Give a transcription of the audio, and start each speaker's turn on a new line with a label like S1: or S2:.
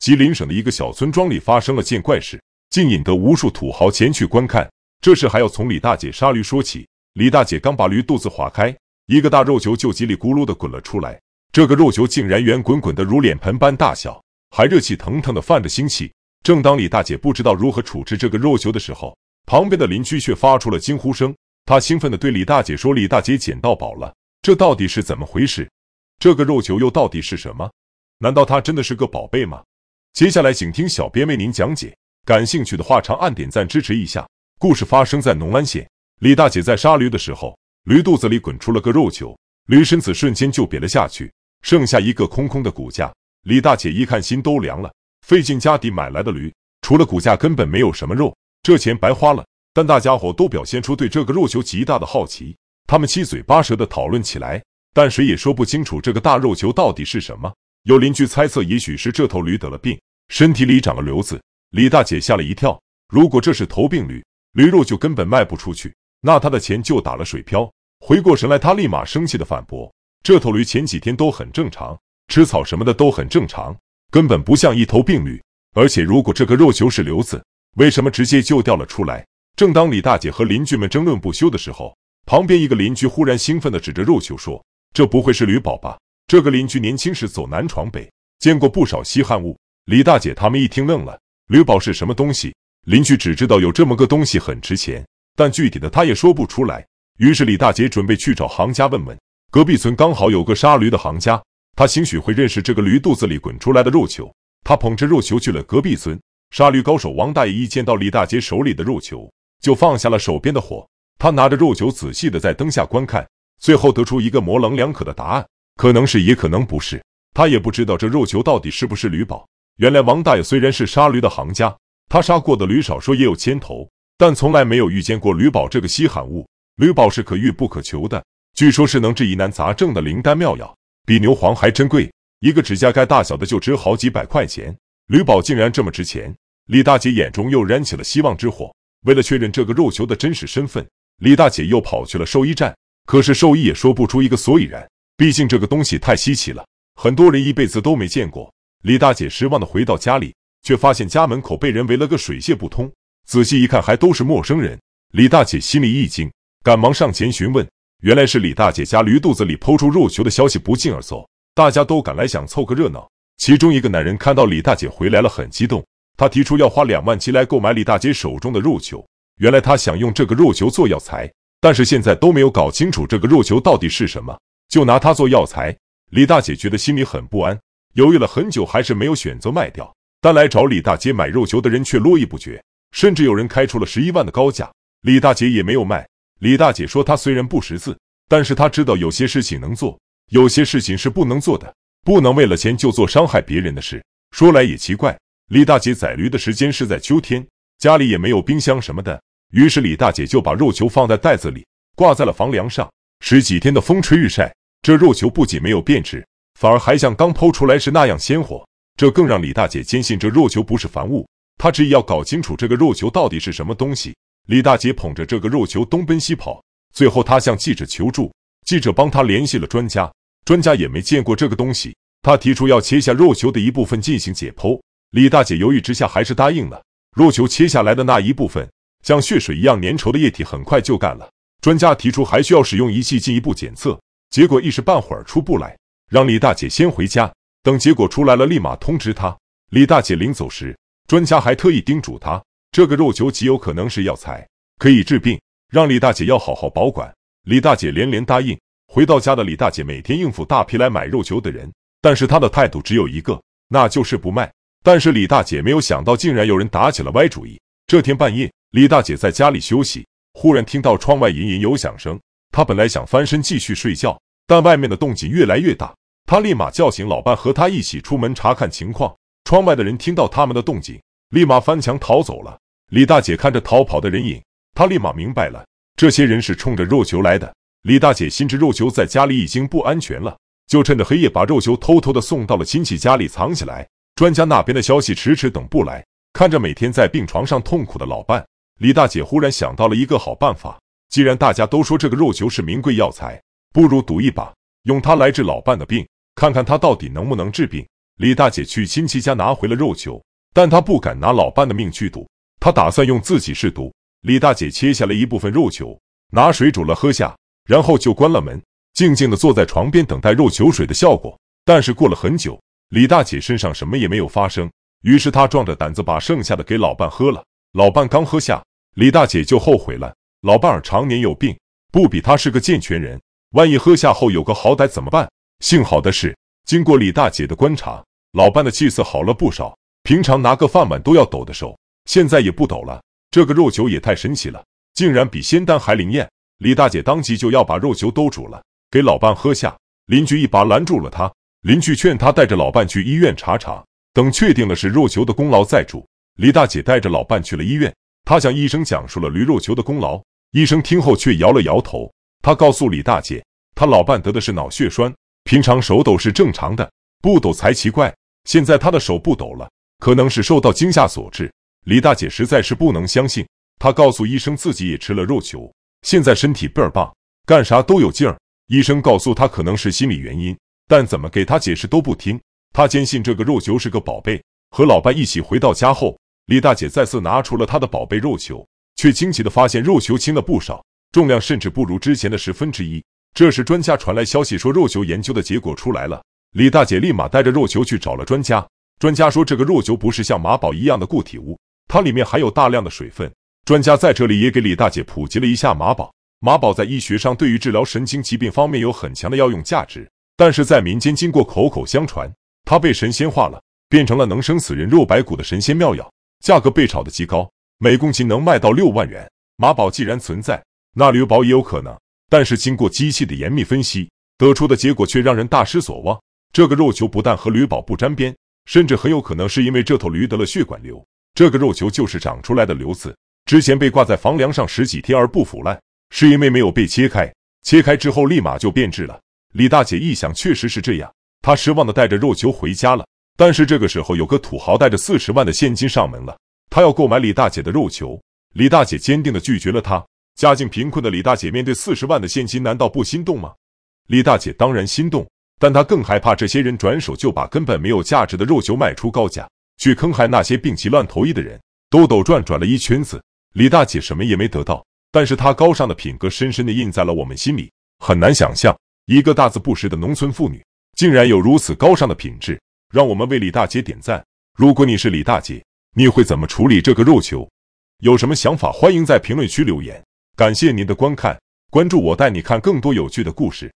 S1: 吉林省的一个小村庄里发生了件怪事，竟引得无数土豪前去观看。这事还要从李大姐杀驴说起。李大姐刚把驴肚子划开，一个大肉球就叽里咕噜的滚了出来。这个肉球竟然圆滚滚的，如脸盆般大小，还热气腾腾的，泛着腥气。正当李大姐不知道如何处置这个肉球的时候，旁边的邻居却发出了惊呼声。他兴奋的对李大姐说：“李大姐捡到宝了！这到底是怎么回事？这个肉球又到底是什么？难道它真的是个宝贝吗？”接下来，请听小编为您讲解。感兴趣的话，长按点赞支持一下。故事发生在农安县，李大姐在杀驴的时候，驴肚子里滚出了个肉球，驴身子瞬间就瘪了下去，剩下一个空空的骨架。李大姐一看，心都凉了。费尽家底买来的驴，除了骨架，根本没有什么肉，这钱白花了。但大家伙都表现出对这个肉球极大的好奇，他们七嘴八舌的讨论起来，但谁也说不清楚这个大肉球到底是什么。有邻居猜测，也许是这头驴得了病，身体里长了瘤子。李大姐吓了一跳，如果这是头病驴，驴肉就根本卖不出去，那她的钱就打了水漂。回过神来，她立马生气的反驳：“这头驴前几天都很正常，吃草什么的都很正常，根本不像一头病驴。而且，如果这个肉球是瘤子，为什么直接就掉了出来？”正当李大姐和邻居们争论不休的时候，旁边一个邻居忽然兴奋的指着肉球说：“这不会是驴宝吧？”这个邻居年轻时走南闯北，见过不少稀罕物。李大姐他们一听愣了：“驴宝是什么东西？”邻居只知道有这么个东西很值钱，但具体的他也说不出来。于是李大姐准备去找行家问问。隔壁村刚好有个杀驴的行家，他兴许会认识这个驴肚子里滚出来的肉球。他捧着肉球去了隔壁村，杀驴高手王大爷一见到李大姐手里的肉球，就放下了手边的火。他拿着肉球仔细的在灯下观看，最后得出一个模棱两可的答案。可能是，也可能不是。他也不知道这肉球到底是不是驴宝。原来，王大爷虽然是杀驴的行家，他杀过的驴少说也有千头，但从来没有遇见过驴宝这个稀罕物。驴宝是可遇不可求的，据说是能治疑难杂症的灵丹妙药，比牛黄还珍贵。一个指甲盖大小的就值好几百块钱。驴宝竟然这么值钱！李大姐眼中又燃起了希望之火。为了确认这个肉球的真实身份，李大姐又跑去了兽医站，可是兽医也说不出一个所以然。毕竟这个东西太稀奇了，很多人一辈子都没见过。李大姐失望的回到家里，却发现家门口被人围了个水泄不通。仔细一看，还都是陌生人。李大姐心里一惊，赶忙上前询问。原来是李大姐家驴肚子里剖出肉球的消息不胫而走，大家都赶来想凑个热闹。其中一个男人看到李大姐回来了，很激动，他提出要花两万七来购买李大姐手中的肉球。原来他想用这个肉球做药材，但是现在都没有搞清楚这个肉球到底是什么。就拿它做药材。李大姐觉得心里很不安，犹豫了很久，还是没有选择卖掉。但来找李大姐买肉球的人却络绎不绝，甚至有人开出了十一万的高价。李大姐也没有卖。李大姐说：“她虽然不识字，但是她知道有些事情能做，有些事情是不能做的，不能为了钱就做伤害别人的事。”说来也奇怪，李大姐宰驴的时间是在秋天，家里也没有冰箱什么的，于是李大姐就把肉球放在袋子里，挂在了房梁上，十几天的风吹日晒。这肉球不仅没有变质，反而还像刚剖出来时那样鲜活，这更让李大姐坚信这肉球不是凡物。她执意要搞清楚这个肉球到底是什么东西。李大姐捧着这个肉球东奔西跑，最后她向记者求助，记者帮她联系了专家，专家也没见过这个东西。他提出要切下肉球的一部分进行解剖，李大姐犹豫之下还是答应了。肉球切下来的那一部分像血水一样粘稠的液体很快就干了。专家提出还需要使用仪器进一步检测。结果一时半会儿出不来，让李大姐先回家，等结果出来了，立马通知她。李大姐临走时，专家还特意叮嘱她，这个肉球极有可能是药材，可以治病，让李大姐要好好保管。李大姐连连答应。回到家的李大姐每天应付大批来买肉球的人，但是她的态度只有一个，那就是不卖。但是李大姐没有想到，竟然有人打起了歪主意。这天半夜，李大姐在家里休息，忽然听到窗外隐隐有响声，她本来想翻身继续睡觉。但外面的动静越来越大，他立马叫醒老伴，和他一起出门查看情况。窗外的人听到他们的动静，立马翻墙逃走了。李大姐看着逃跑的人影，她立马明白了，这些人是冲着肉球来的。李大姐心知肉球在家里已经不安全了，就趁着黑夜把肉球偷偷的送到了亲戚家里藏起来。专家那边的消息迟迟等不来，看着每天在病床上痛苦的老伴，李大姐忽然想到了一个好办法。既然大家都说这个肉球是名贵药材，不如赌一把，用它来治老伴的病，看看他到底能不能治病。李大姐去亲戚家拿回了肉球，但她不敢拿老伴的命去赌，她打算用自己试毒。李大姐切下了一部分肉球，拿水煮了喝下，然后就关了门，静静的坐在床边等待肉球水的效果。但是过了很久，李大姐身上什么也没有发生。于是她壮着胆子把剩下的给老伴喝了。老伴刚喝下，李大姐就后悔了。老伴儿常年有病，不比他是个健全人。万一喝下后有个好歹怎么办？幸好的是，经过李大姐的观察，老伴的气色好了不少。平常拿个饭碗都要抖的手，现在也不抖了。这个肉球也太神奇了，竟然比仙丹还灵验。李大姐当即就要把肉球都煮了，给老伴喝下。邻居一把拦住了她，邻居劝她带着老伴去医院查查，等确定了是肉球的功劳再煮。李大姐带着老伴去了医院，她向医生讲述了驴肉球的功劳。医生听后却摇了摇头。他告诉李大姐，他老伴得的是脑血栓，平常手抖是正常的，不抖才奇怪。现在他的手不抖了，可能是受到惊吓所致。李大姐实在是不能相信，她告诉医生自己也吃了肉球，现在身体倍儿棒，干啥都有劲儿。医生告诉她可能是心理原因，但怎么给她解释都不听。她坚信这个肉球是个宝贝。和老伴一起回到家后，李大姐再次拿出了她的宝贝肉球，却惊奇的发现肉球轻了不少。重量甚至不如之前的十分之一。这时，专家传来消息说，肉球研究的结果出来了。李大姐立马带着肉球去找了专家。专家说，这个肉球不是像马宝一样的固体物，它里面含有大量的水分。专家在这里也给李大姐普及了一下马宝。马宝在医学上对于治疗神经疾病方面有很强的药用价值，但是在民间经过口口相传，它被神仙化了，变成了能生死人肉白骨的神仙妙药，价格被炒得极高，每公斤能卖到六万元。马宝既然存在，那驴宝也有可能，但是经过机器的严密分析，得出的结果却让人大失所望。这个肉球不但和驴宝不沾边，甚至很有可能是因为这头驴得了血管瘤，这个肉球就是长出来的瘤子。之前被挂在房梁上十几天而不腐烂，是因为没有被切开，切开之后立马就变质了。李大姐一想，确实是这样，她失望的带着肉球回家了。但是这个时候，有个土豪带着四十万的现金上门了，他要购买李大姐的肉球，李大姐坚定的拒绝了他。家境贫困的李大姐面对四十万的现金，难道不心动吗？李大姐当然心动，但她更害怕这些人转手就把根本没有价值的肉球卖出高价，去坑害那些病急乱投医的人。兜兜转转了一圈子，李大姐什么也没得到，但是她高尚的品格深深的印在了我们心里。很难想象，一个大字不识的农村妇女，竟然有如此高尚的品质，让我们为李大姐点赞。如果你是李大姐，你会怎么处理这个肉球？有什么想法，欢迎在评论区留言。感谢您的观看，关注我，带你看更多有趣的故事。